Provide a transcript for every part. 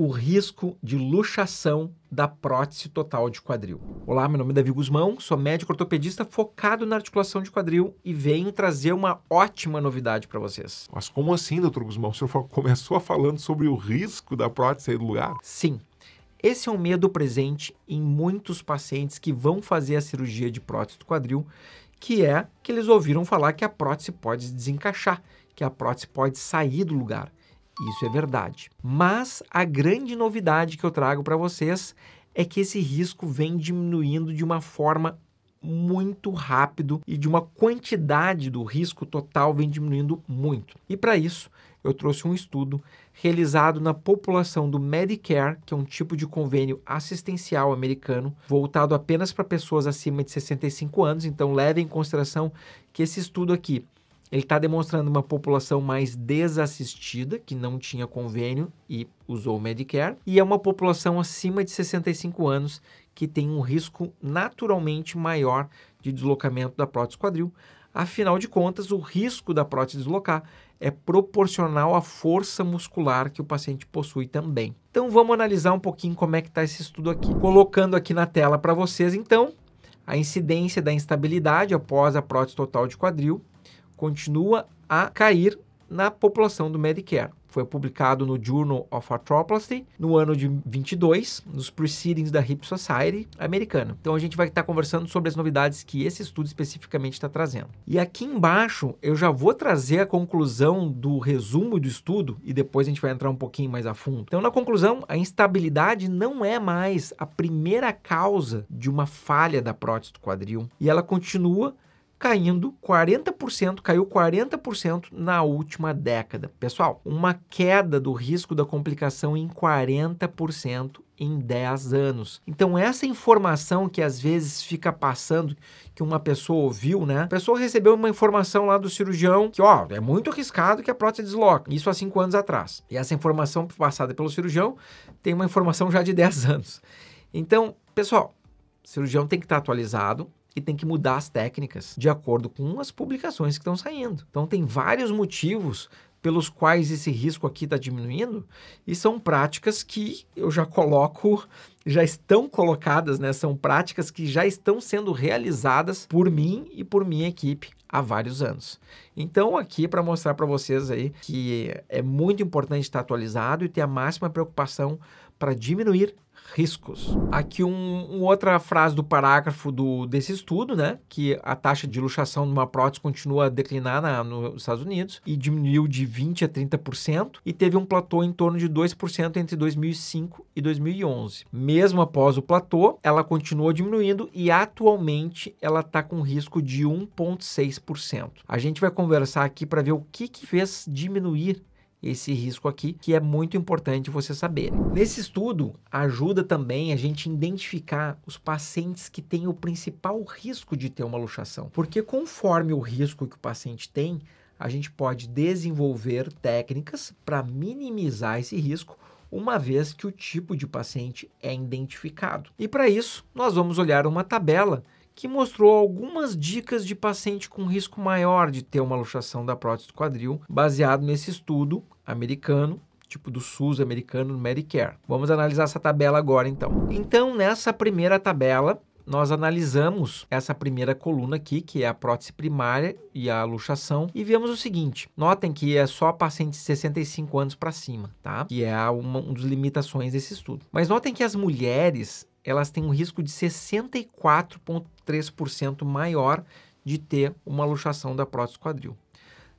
o risco de luxação da prótese total de quadril. Olá, meu nome é Davi Guzmão, sou médico ortopedista focado na articulação de quadril e venho trazer uma ótima novidade para vocês. Mas como assim, doutor Guzmão? O senhor começou falando sobre o risco da prótese sair do lugar? Sim. Esse é um medo presente em muitos pacientes que vão fazer a cirurgia de prótese do quadril, que é que eles ouviram falar que a prótese pode desencaixar, que a prótese pode sair do lugar. Isso é verdade. Mas a grande novidade que eu trago para vocês é que esse risco vem diminuindo de uma forma muito rápido e de uma quantidade do risco total vem diminuindo muito. E para isso, eu trouxe um estudo realizado na população do Medicare, que é um tipo de convênio assistencial americano, voltado apenas para pessoas acima de 65 anos. Então, leve em consideração que esse estudo aqui ele está demonstrando uma população mais desassistida, que não tinha convênio e usou o Medicare, e é uma população acima de 65 anos que tem um risco naturalmente maior de deslocamento da prótese quadril. Afinal de contas, o risco da prótese deslocar é proporcional à força muscular que o paciente possui também. Então vamos analisar um pouquinho como é que está esse estudo aqui. Colocando aqui na tela para vocês, então, a incidência da instabilidade após a prótese total de quadril continua a cair na população do Medicare. Foi publicado no Journal of Arthroplasty no ano de 22, nos Proceedings da Hip Society americana. Então a gente vai estar conversando sobre as novidades que esse estudo especificamente está trazendo. E aqui embaixo eu já vou trazer a conclusão do resumo do estudo e depois a gente vai entrar um pouquinho mais a fundo. Então, na conclusão, a instabilidade não é mais a primeira causa de uma falha da prótese do quadril e ela continua caindo 40%, caiu 40% na última década. Pessoal, uma queda do risco da complicação em 40% em 10 anos. Então, essa informação que às vezes fica passando, que uma pessoa ouviu, né? A pessoa recebeu uma informação lá do cirurgião que, ó, é muito arriscado que a prótese desloque. Isso há 5 anos atrás. E essa informação passada pelo cirurgião tem uma informação já de 10 anos. Então, pessoal, o cirurgião tem que estar atualizado, tem que mudar as técnicas de acordo com as publicações que estão saindo. Então, tem vários motivos pelos quais esse risco aqui está diminuindo e são práticas que eu já coloco, já estão colocadas, né? São práticas que já estão sendo realizadas por mim e por minha equipe há vários anos. Então, aqui para mostrar para vocês aí que é muito importante estar atualizado e ter a máxima preocupação para diminuir riscos. Aqui um, uma outra frase do parágrafo do, desse estudo, né? Que a taxa de luxação de uma prótese continua a declinar na, nos Estados Unidos e diminuiu de 20% a 30% e teve um platô em torno de 2% entre 2005 e 2011. Mesmo após o platô, ela continua diminuindo e atualmente ela está com risco de 1,6%. A gente vai conversar aqui para ver o que, que fez diminuir esse risco aqui, que é muito importante você saber. Nesse estudo, ajuda também a gente identificar os pacientes que têm o principal risco de ter uma luxação, porque conforme o risco que o paciente tem, a gente pode desenvolver técnicas para minimizar esse risco uma vez que o tipo de paciente é identificado. E para isso, nós vamos olhar uma tabela que mostrou algumas dicas de paciente com risco maior de ter uma luxação da prótese do quadril, baseado nesse estudo americano tipo do SUS americano no Medicare. Vamos analisar essa tabela agora então. Então, nessa primeira tabela, nós analisamos essa primeira coluna aqui, que é a prótese primária e a luxação, e vemos o seguinte: notem que é só pacientes de 65 anos para cima, tá? Que é uma, uma das limitações desse estudo. Mas notem que as mulheres elas têm um risco de 64,3% maior de ter uma luxação da prótese quadril.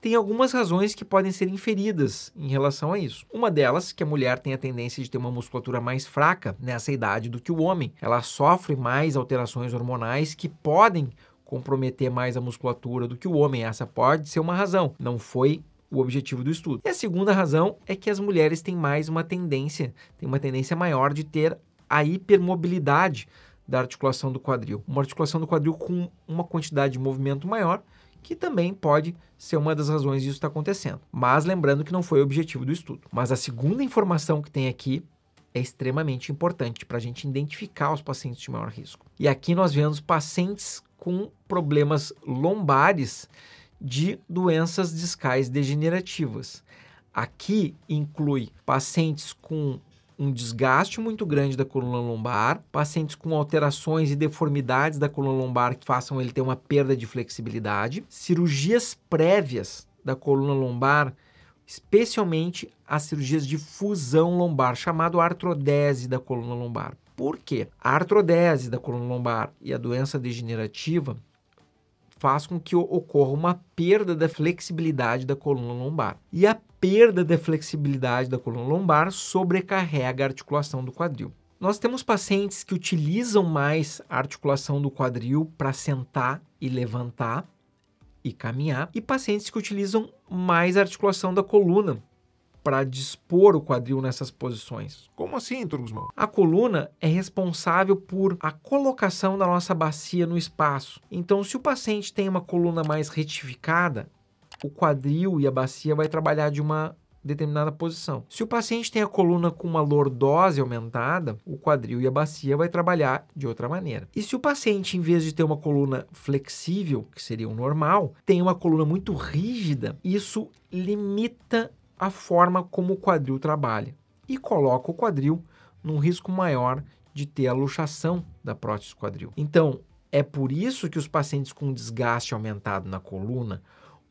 Tem algumas razões que podem ser inferidas em relação a isso. Uma delas, que a mulher tem a tendência de ter uma musculatura mais fraca nessa idade do que o homem. Ela sofre mais alterações hormonais que podem comprometer mais a musculatura do que o homem. Essa pode ser uma razão. Não foi o objetivo do estudo. E a segunda razão é que as mulheres têm mais uma tendência, têm uma tendência maior de ter a hipermobilidade da articulação do quadril. Uma articulação do quadril com uma quantidade de movimento maior, que também pode ser uma das razões disso estar acontecendo. Mas lembrando que não foi o objetivo do estudo. Mas a segunda informação que tem aqui é extremamente importante para a gente identificar os pacientes de maior risco. E aqui nós vemos pacientes com problemas lombares de doenças discais degenerativas. Aqui inclui pacientes com um desgaste muito grande da coluna lombar, pacientes com alterações e deformidades da coluna lombar que façam ele ter uma perda de flexibilidade, cirurgias prévias da coluna lombar, especialmente as cirurgias de fusão lombar, chamado artrodese da coluna lombar. Por quê? A artrodese da coluna lombar e a doença degenerativa faz com que ocorra uma perda da flexibilidade da coluna lombar. E a perda da flexibilidade da coluna lombar sobrecarrega a articulação do quadril. Nós temos pacientes que utilizam mais a articulação do quadril para sentar e levantar e caminhar, e pacientes que utilizam mais a articulação da coluna para dispor o quadril nessas posições. Como assim, Turgusmão? A coluna é responsável por a colocação da nossa bacia no espaço. Então, se o paciente tem uma coluna mais retificada, o quadril e a bacia vai trabalhar de uma determinada posição. Se o paciente tem a coluna com uma lordose aumentada, o quadril e a bacia vai trabalhar de outra maneira. E se o paciente, em vez de ter uma coluna flexível, que seria o normal, tem uma coluna muito rígida, isso limita a forma como o quadril trabalha e coloca o quadril num risco maior de ter a luxação da prótese do quadril. Então, é por isso que os pacientes com desgaste aumentado na coluna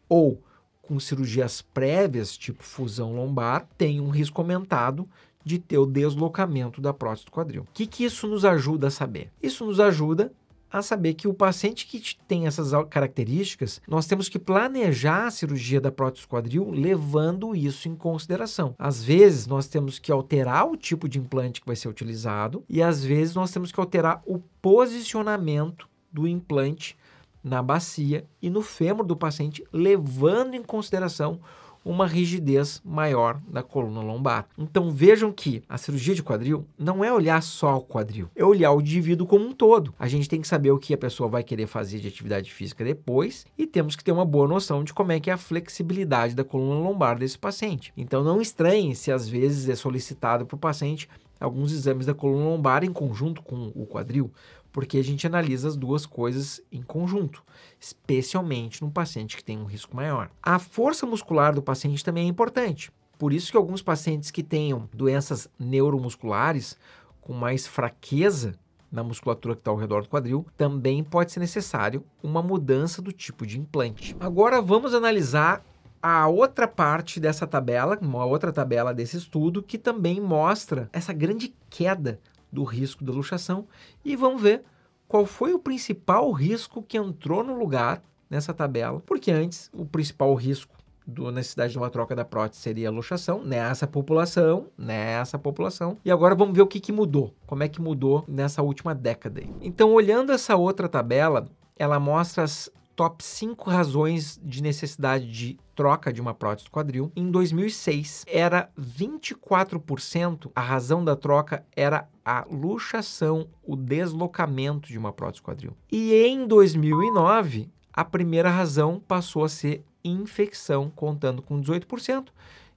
ou com cirurgias prévias, tipo fusão lombar, têm um risco aumentado de ter o deslocamento da prótese do quadril. O que, que isso nos ajuda a saber? Isso nos ajuda a saber que o paciente que tem essas características, nós temos que planejar a cirurgia da prótese quadril levando isso em consideração. Às vezes, nós temos que alterar o tipo de implante que vai ser utilizado e às vezes nós temos que alterar o posicionamento do implante na bacia e no fêmur do paciente, levando em consideração uma rigidez maior da coluna lombar. Então vejam que a cirurgia de quadril não é olhar só o quadril, é olhar o indivíduo como um todo. A gente tem que saber o que a pessoa vai querer fazer de atividade física depois e temos que ter uma boa noção de como é que é a flexibilidade da coluna lombar desse paciente. Então não estranhe se às vezes é solicitado para o paciente alguns exames da coluna lombar em conjunto com o quadril, porque a gente analisa as duas coisas em conjunto, especialmente num paciente que tem um risco maior. A força muscular do paciente também é importante. Por isso que alguns pacientes que tenham doenças neuromusculares com mais fraqueza na musculatura que está ao redor do quadril, também pode ser necessário uma mudança do tipo de implante. Agora vamos analisar a outra parte dessa tabela, uma outra tabela desse estudo, que também mostra essa grande queda do risco da luxação e vamos ver qual foi o principal risco que entrou no lugar nessa tabela, porque antes o principal risco da necessidade de uma troca da prótese seria a luxação nessa população, nessa população. E agora vamos ver o que, que mudou, como é que mudou nessa última década. Então, olhando essa outra tabela, ela mostra as top 5 razões de necessidade de troca de uma prótese do quadril. Em 2006, era 24%, a razão da troca era a luxação, o deslocamento de uma prótese do quadril. E em 2009, a primeira razão passou a ser infecção, contando com 18%,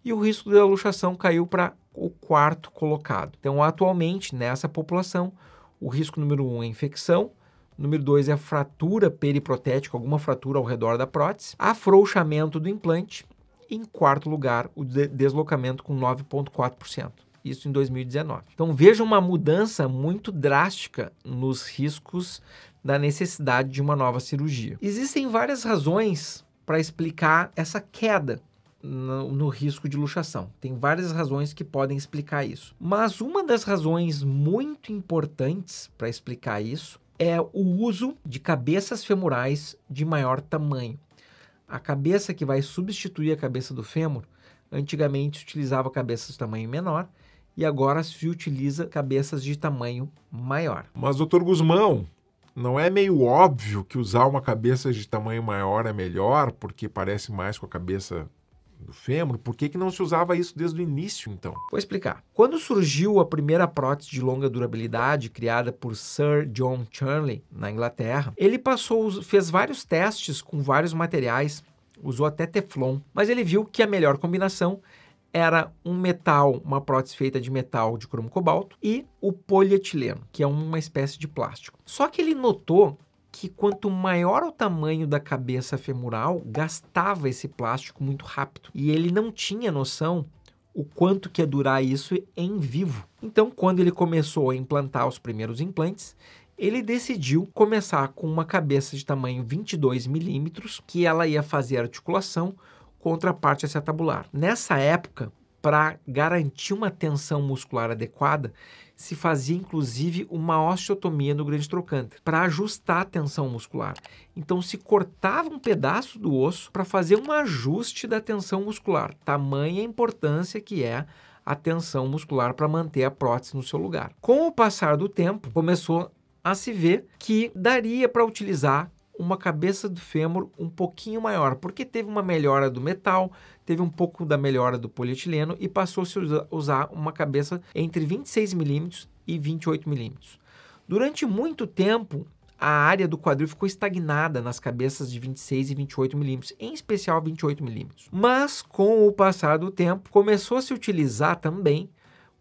e o risco da luxação caiu para o quarto colocado. Então, atualmente, nessa população, o risco número um é infecção, Número 2 é a fratura periprotética, alguma fratura ao redor da prótese, afrouxamento do implante. em quarto lugar, o deslocamento com 9,4%. Isso em 2019. Então veja uma mudança muito drástica nos riscos da necessidade de uma nova cirurgia. Existem várias razões para explicar essa queda no, no, risco de luxação. Tem várias razões que podem explicar isso. Mas uma das razões muito importantes para explicar isso é o uso de cabeças femorais de maior tamanho. A cabeça que vai substituir a cabeça do fêmur, antigamente se utilizava cabeças de tamanho menor e agora se utiliza cabeças de tamanho maior. Mas, doutor Guzmão, não é meio óbvio que usar uma cabeça de tamanho maior é melhor, porque parece mais com a cabeça do fêmur, por que, que não se usava isso desde o início, então? Vou explicar. Quando surgiu a primeira prótese de longa durabilidade, criada por Sir John Chanley, na Inglaterra, ele passou, fez vários testes com vários materiais, usou até teflon, mas ele viu que a melhor combinação era um metal, uma prótese feita de metal de cromo cobalto e o polietileno, que é uma espécie de plástico. Só que ele notou que quanto maior o tamanho da cabeça femoral, gastava esse plástico muito rápido. E ele não tinha noção o quanto que ia durar isso em vivo. Então, quando ele começou a implantar os primeiros implantes, ele decidiu começar com uma cabeça de tamanho 22 milímetros, que ela ia fazer articulação contra a parte acetabular. Nessa época, para garantir uma tensão muscular adequada, se fazia inclusive uma osteotomia no grande trocante para ajustar a tensão muscular. Então se cortava um pedaço do osso para fazer um ajuste da tensão muscular, tamanha importância que é a tensão muscular para manter a prótese no seu lugar. Com o passar do tempo, começou a se ver que daria para utilizar uma cabeça do fêmur um pouquinho maior, porque teve uma melhora do metal, teve um pouco da melhora do polietileno e passou-se a usar uma cabeça entre 26 milímetros e 28 milímetros. Durante muito tempo, a área do quadril ficou estagnada nas cabeças de 26 e 28 milímetros, em especial 28 milímetros. Mas com o passar do tempo, começou a se utilizar também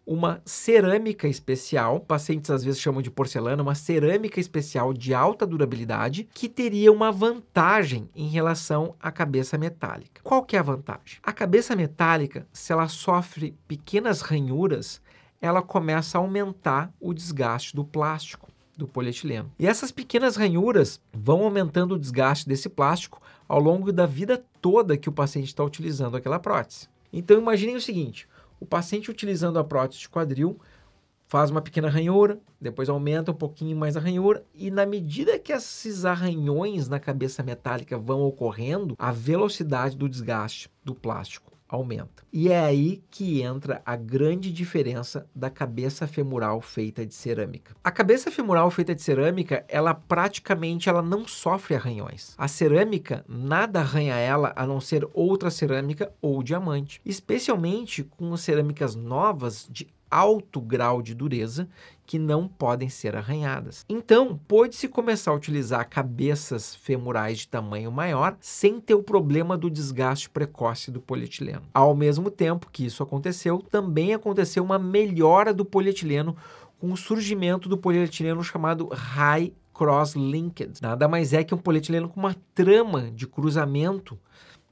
uma cerâmica especial, pacientes às vezes chamam de porcelana, uma cerâmica especial de alta durabilidade que teria uma vantagem em relação à cabeça metálica. Qual que é a vantagem? A cabeça metálica, se ela sofre pequenas ranhuras, ela começa a aumentar o desgaste do plástico, do polietileno. E essas pequenas ranhuras vão aumentando o desgaste desse plástico ao longo da vida toda que o paciente está utilizando aquela prótese. Então imaginem o seguinte, o paciente utilizando a prótese de quadril faz uma pequena ranhura, depois aumenta um pouquinho mais a ranhura, e na medida que esses arranhões na cabeça metálica vão ocorrendo, a velocidade do desgaste do plástico aumenta. E é aí que entra a grande diferença da cabeça femoral feita de cerâmica. A cabeça femoral feita de cerâmica, ela praticamente ela não sofre arranhões. A cerâmica, nada arranha ela a não ser outra cerâmica ou diamante, especialmente com cerâmicas novas de alto grau de dureza que não podem ser arranhadas. Então, pode-se começar a utilizar cabeças femorais de tamanho maior sem ter o problema do desgaste precoce do polietileno. Ao mesmo tempo que isso aconteceu, também aconteceu uma melhora do polietileno com o surgimento do polietileno chamado high cross-linked. Nada mais é que um polietileno com uma trama de cruzamento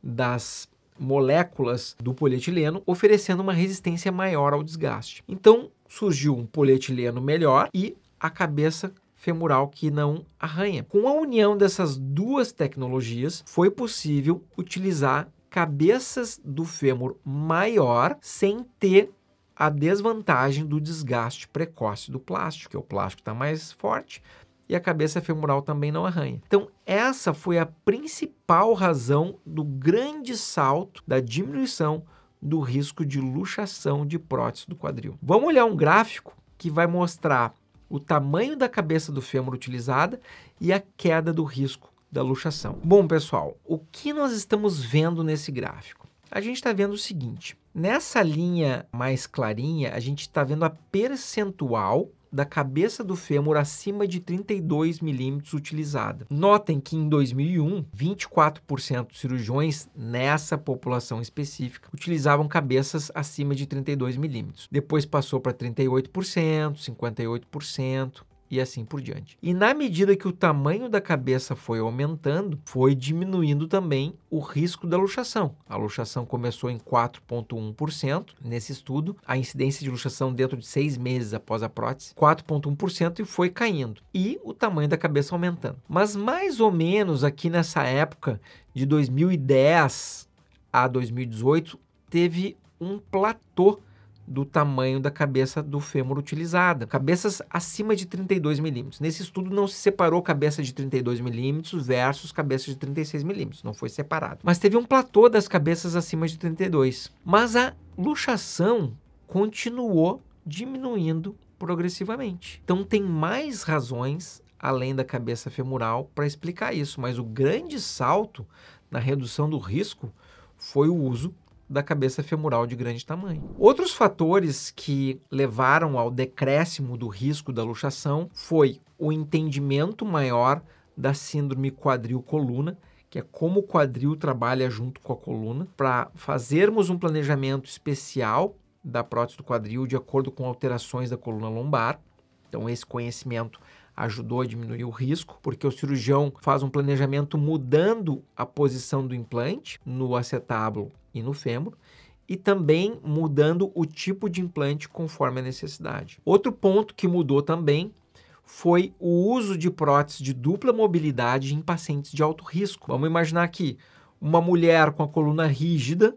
das moléculas do polietileno, oferecendo uma resistência maior ao desgaste. Então, surgiu um polietileno melhor e a cabeça femoral que não arranha. Com a união dessas duas tecnologias, foi possível utilizar cabeças do fêmur maior sem ter a desvantagem do desgaste precoce do plástico, que é o plástico está mais forte e a cabeça femoral também não arranha. Então, essa foi a principal razão do grande salto da diminuição do risco de luxação de prótese do quadril. Vamos olhar um gráfico que vai mostrar o tamanho da cabeça do fêmur utilizada e a queda do risco da luxação. Bom, pessoal, o que nós estamos vendo nesse gráfico? A gente está vendo o seguinte, nessa linha mais clarinha, a gente está vendo a percentual da cabeça do fêmur acima de 32 milímetros utilizada. Notem que em 2001, 24% dos cirurgiões nessa população específica utilizavam cabeças acima de 32 milímetros. Depois passou para 38%, 58% e assim por diante. E na medida que o tamanho da cabeça foi aumentando, foi diminuindo também o risco da luxação. A luxação começou em 4,1% nesse estudo, a incidência de luxação dentro de seis meses após a prótese, 4,1% e foi caindo. E o tamanho da cabeça aumentando. Mas mais ou menos aqui nessa época, de 2010 a 2018, teve um platô do tamanho da cabeça do fêmur utilizada. Cabeças acima de 32 milímetros. Nesse estudo não se separou cabeça de 32 milímetros versus cabeça de 36 milímetros, não foi separado. Mas teve um platô das cabeças acima de 32. Mas a luxação continuou diminuindo progressivamente. Então tem mais razões além da cabeça femoral para explicar isso, mas o grande salto na redução do risco foi o uso da cabeça femoral de grande tamanho. Outros fatores que levaram ao decréscimo do risco da luxação foi o entendimento maior da síndrome quadril-coluna, que é como o quadril trabalha junto com a coluna, para fazermos um planejamento especial da prótese do quadril de acordo com alterações da coluna lombar. Então, esse conhecimento ajudou a diminuir o risco, porque o cirurgião faz um planejamento mudando a posição do implante no acetábulo e no fêmur, e também mudando o tipo de implante conforme a necessidade. Outro ponto que mudou também foi o uso de prótese de dupla mobilidade em pacientes de alto risco. Vamos imaginar aqui uma mulher com a coluna rígida,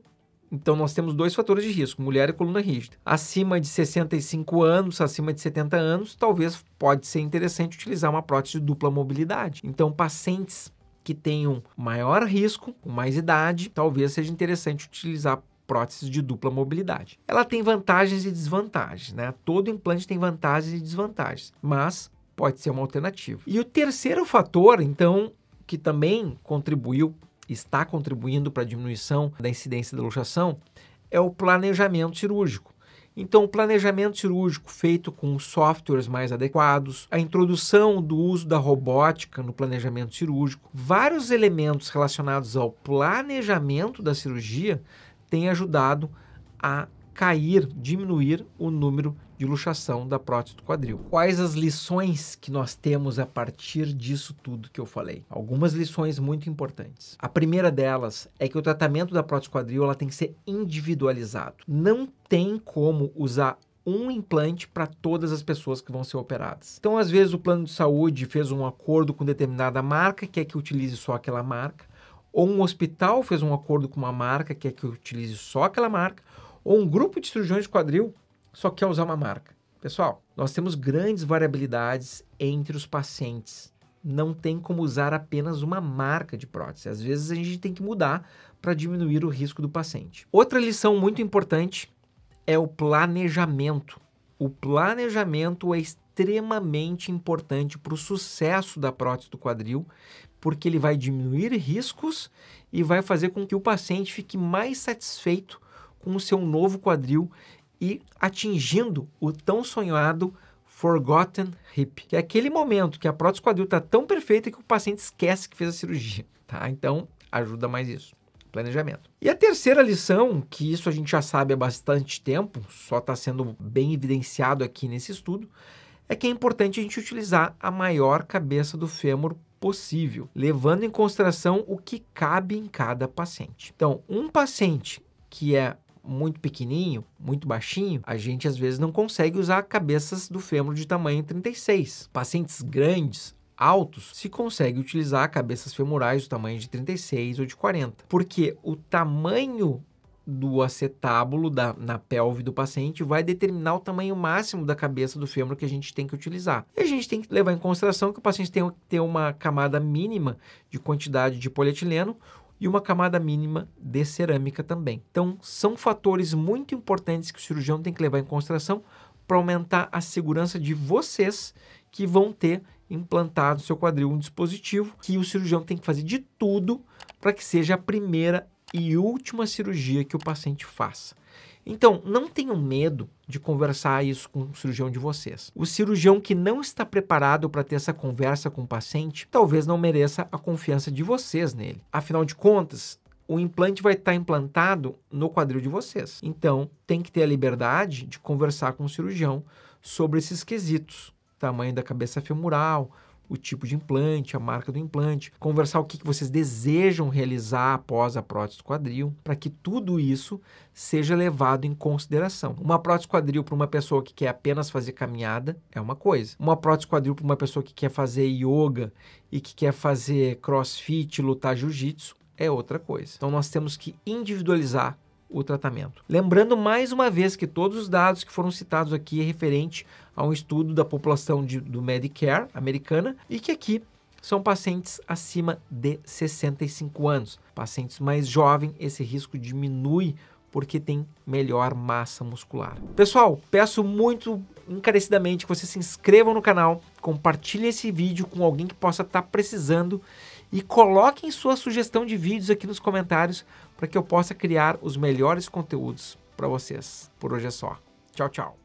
então nós temos dois fatores de risco, mulher e coluna rígida. Acima de 65 anos, acima de 70 anos, talvez pode ser interessante utilizar uma prótese de dupla mobilidade. Então pacientes que tenham maior risco, com mais idade, talvez seja interessante utilizar próteses de dupla mobilidade. Ela tem vantagens e desvantagens, né? Todo implante tem vantagens e desvantagens, mas pode ser uma alternativa. E o terceiro fator, então, que também contribuiu, está contribuindo para a diminuição da incidência da luxação, é o planejamento cirúrgico. Então, o planejamento cirúrgico feito com softwares mais adequados, a introdução do uso da robótica no planejamento cirúrgico, vários elementos relacionados ao planejamento da cirurgia têm ajudado a cair, diminuir o número de luxação da prótese do quadril. Quais as lições que nós temos a partir disso tudo que eu falei? Algumas lições muito importantes. A primeira delas é que o tratamento da prótese quadril ela tem que ser individualizado. Não tem como usar um implante para todas as pessoas que vão ser operadas. Então, às vezes, o plano de saúde fez um acordo com determinada marca, que é que utilize só aquela marca, ou um hospital fez um acordo com uma marca, que é que utilize só aquela marca, ou um grupo de cirurgiões de quadril só quer usar uma marca. Pessoal, nós temos grandes variabilidades entre os pacientes. Não tem como usar apenas uma marca de prótese. Às vezes a gente tem que mudar para diminuir o risco do paciente. Outra lição muito importante é o planejamento. O planejamento é extremamente importante para o sucesso da prótese do quadril, porque ele vai diminuir riscos e vai fazer com que o paciente fique mais satisfeito com o seu novo quadril e atingindo o tão sonhado Forgotten Hip, que é aquele momento que a prótese quadril está tão perfeita que o paciente esquece que fez a cirurgia. Tá? Então, ajuda mais isso planejamento. E a terceira lição, que isso a gente já sabe há bastante tempo, só está sendo bem evidenciado aqui nesse estudo, é que é importante a gente utilizar a maior cabeça do fêmur possível, levando em consideração o que cabe em cada paciente. Então, um paciente que é muito pequenininho, muito baixinho, a gente às vezes não consegue usar cabeças do fêmur de tamanho 36. Pacientes grandes, altos, se consegue utilizar cabeças femorais do tamanho de 36 ou de 40, porque o tamanho do acetábulo da, na pelve do paciente vai determinar o tamanho máximo da cabeça do fêmur que a gente tem que utilizar. E a gente tem que levar em consideração que o paciente tem que ter uma camada mínima de quantidade de polietileno, e uma camada mínima de cerâmica também. Então, são fatores muito importantes que o cirurgião tem que levar em consideração para aumentar a segurança de vocês que vão ter implantado no seu quadril um dispositivo que o cirurgião tem que fazer de tudo para que seja a primeira e última cirurgia que o paciente faça. Então, não tenham medo de conversar isso com o cirurgião de vocês. O cirurgião que não está preparado para ter essa conversa com o paciente, talvez não mereça a confiança de vocês nele. Afinal de contas, o implante vai estar tá implantado no quadril de vocês. Então, tem que ter a liberdade de conversar com o cirurgião sobre esses quesitos, tamanho da cabeça femoral, o tipo de implante, a marca do implante, conversar o que vocês desejam realizar após a prótese do quadril, para que tudo isso seja levado em consideração. Uma prótese quadril para uma pessoa que quer apenas fazer caminhada é uma coisa. Uma prótese quadril para uma pessoa que quer fazer yoga e que quer fazer crossfit, lutar jiu-jitsu é outra coisa. Então nós temos que individualizar o tratamento. Lembrando mais uma vez que todos os dados que foram citados aqui é referente a um estudo da população de, do Medicare americana e que aqui são pacientes acima de 65 anos. Pacientes mais jovens, esse risco diminui porque tem melhor massa muscular. Pessoal, peço muito encarecidamente que vocês se inscrevam no canal, compartilhem esse vídeo com alguém que possa estar tá precisando e coloquem sua sugestão de vídeos aqui nos comentários para que eu possa criar os melhores conteúdos para vocês. Por hoje é só. Tchau, tchau.